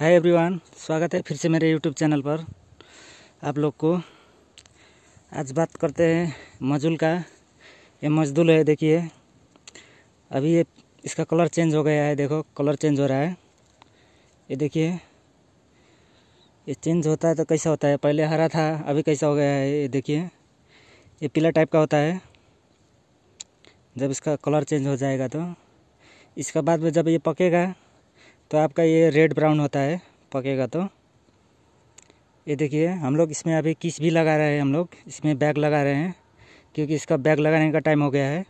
hi everyone स्वागत है फिर से मेरे यूट्यूब चैनल पर आप लोग को आज बात करते हैं मजूल का ये मजदूल है देखिए अभी ये इसका कलर चेंज हो गया है देखो कलर चेंज हो रहा है ये देखिए ये चेंज होता है तो कैसा होता है पहले हरा था अभी कैसा हो गया है ये देखिए ये पीला टाइप का होता है जब इसका कलर चेंज हो जाएगा तो इसका बाद में जब ये पकेगा तो आपका ये रेड ब्राउन होता है पकेगा तो ये देखिए हम लोग इसमें अभी किस भी लगा रहे हैं हम लोग इसमें बैग लगा रहे हैं क्योंकि इसका बैग लगाने का टाइम हो गया है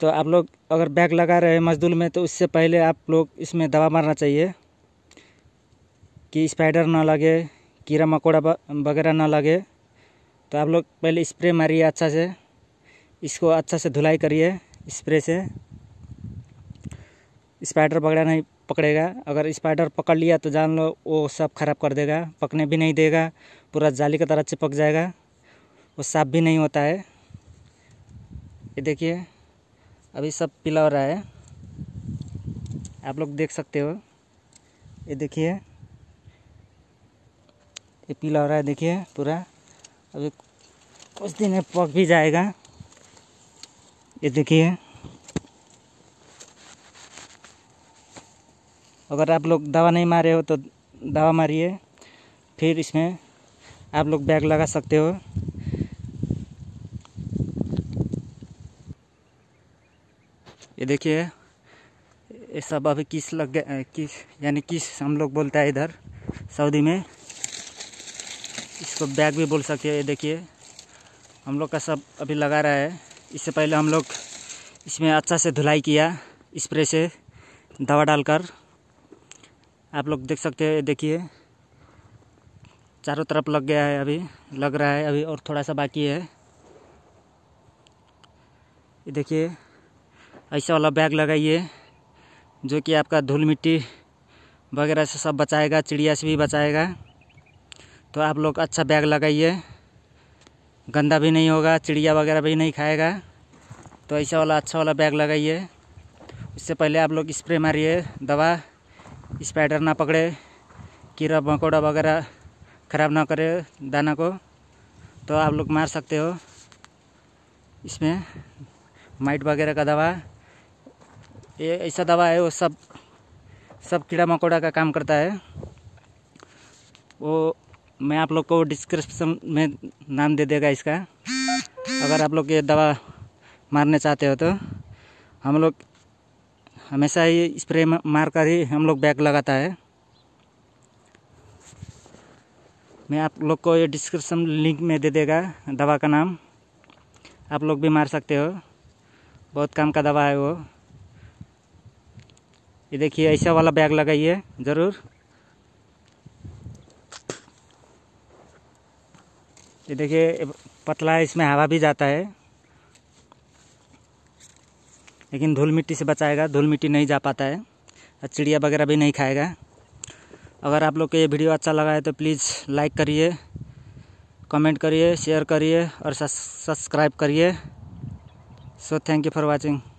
तो आप लोग अगर बैग लगा रहे हैं मजदूर में तो उससे पहले आप लोग इसमें दवा मारना चाहिए कि स्पाइडर ना लगे कीड़ा मकोड़ा वगैरह ना लगे तो आप लोग पहले स्प्रे मारिए अच्छा से इसको अच्छा से धुलाई करिए स्प्रे से स्पाइडर वगैरह नहीं पकड़ेगा अगर स्पाइडर पकड़ लिया तो जान लो वो सब खराब कर देगा पकने भी नहीं देगा पूरा जाली का तरह चिपक जाएगा वो साफ भी नहीं होता है ये देखिए अभी सब पीला हो रहा है आप लोग देख सकते हो ये देखिए ये पीला हो रहा है देखिए पूरा अभी कुछ दिन में पक भी जाएगा ये देखिए अगर आप लोग दवा नहीं मारे हो तो दवा मारिए फिर इसमें आप लोग बैग लगा सकते हो ये देखिए ये सब अभी किस लग गया किस यानी किस हम लोग बोलते हैं इधर सऊदी में इसको बैग भी बोल सकते हैं ये देखिए हम लोग का सब अभी लगा रहा है इससे पहले हम लोग इसमें अच्छा से धुलाई किया स्प्रे से दवा डालकर आप लोग देख सकते हैं देखिए चारों तरफ लग गया है अभी लग रहा है अभी और थोड़ा सा बाकी है ये देखिए ऐसा वाला बैग लगाइए जो कि आपका धूल मिट्टी वगैरह से सब बचाएगा चिड़िया से भी बचाएगा तो आप लोग अच्छा बैग लगाइए गंदा भी नहीं होगा चिड़िया वगैरह भी नहीं खाएगा तो ऐसा वाला अच्छा वाला बैग लगाइए उससे पहले आप लोग स्प्रे मारिए दवा स्पाइडर ना पकड़े कीड़ा मकोड़ा वगैरह ख़राब ना करे दाना को तो आप लोग मार सकते हो इसमें माइट वगैरह का दवा ये ऐसा दवा है वो सब सब कीड़ा मकोड़ा का काम करता है वो मैं आप लोग को डिस्क्रिप्शन में नाम दे देगा इसका अगर आप लोग ये दवा मारने चाहते हो तो हम लोग हमेशा ये स्प्रे मार कर ही हम लोग बैग लगाता है मैं आप लोग को ये डिस्क्रिप्शन लिंक में दे देगा दवा का नाम आप लोग भी मार सकते हो बहुत काम का दवा है वो ये देखिए ऐसा वाला बैग लगाइए ज़रूर ये देखिए पतला है इसमें हवा भी जाता है लेकिन धूल मिट्टी से बचाएगा धूल मिट्टी नहीं जा पाता है और चिड़िया वगैरह भी नहीं खाएगा अगर आप लोग को ये वीडियो अच्छा लगा है तो प्लीज़ लाइक करिए कमेंट करिए शेयर करिए और सब्सक्राइब करिए so thank you for watching